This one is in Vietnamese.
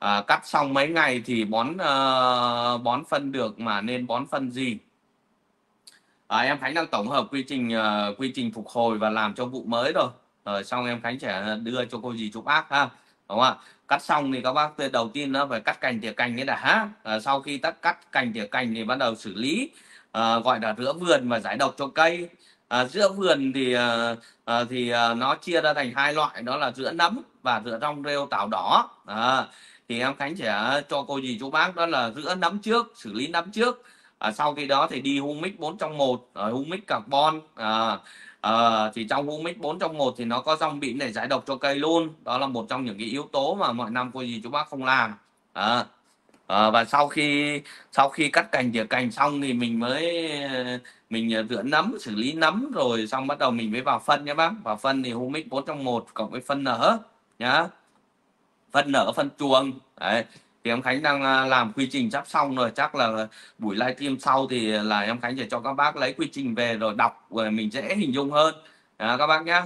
à, cắt xong mấy ngày thì bón uh, bón phân được mà nên bón phân gì à, em Khánh đang tổng hợp quy trình uh, quy trình phục hồi và làm cho vụ mới rồi rồi xong em Khánh sẽ đưa cho cô gì chú bác ha đúng không ạ cắt xong thì các bác đầu tiên nó phải cắt cành tỉa cành đấy đã à, sau khi tắt cắt cành tỉa cành thì bắt đầu xử lý à, gọi là rửa vườn và giải độc cho cây à, giữa vườn thì à, à, thì à, nó chia ra thành hai loại đó là giữa nấm và giữa rong rêu tảo đỏ à, thì em khánh sẽ cho cô dì chú bác đó là giữa nấm trước xử lý nấm trước à, sau khi đó thì đi humic bốn trong một rồi humic carbon à, à, thì trong humic bốn trong một thì nó có dòng bịn để giải độc cho cây luôn đó là một trong những cái yếu tố mà mọi năm cô dì chú bác không làm à, à, và sau khi sau khi cắt cành tỉa cành xong thì mình mới mình ờ, rửa nấm xử lý nấm rồi xong bắt đầu mình mới vào phân nhé bác vào phân thì humic 4 trong một cộng với phân nở nhá phân nở phân chuồng đấy thì em Khánh đang ờ, làm quy trình sắp xong rồi chắc là buổi livestream sau thì là em Khánh sẽ cho các bác lấy quy trình về rồi đọc rồi mình sẽ hình dung hơn à, các bác nhé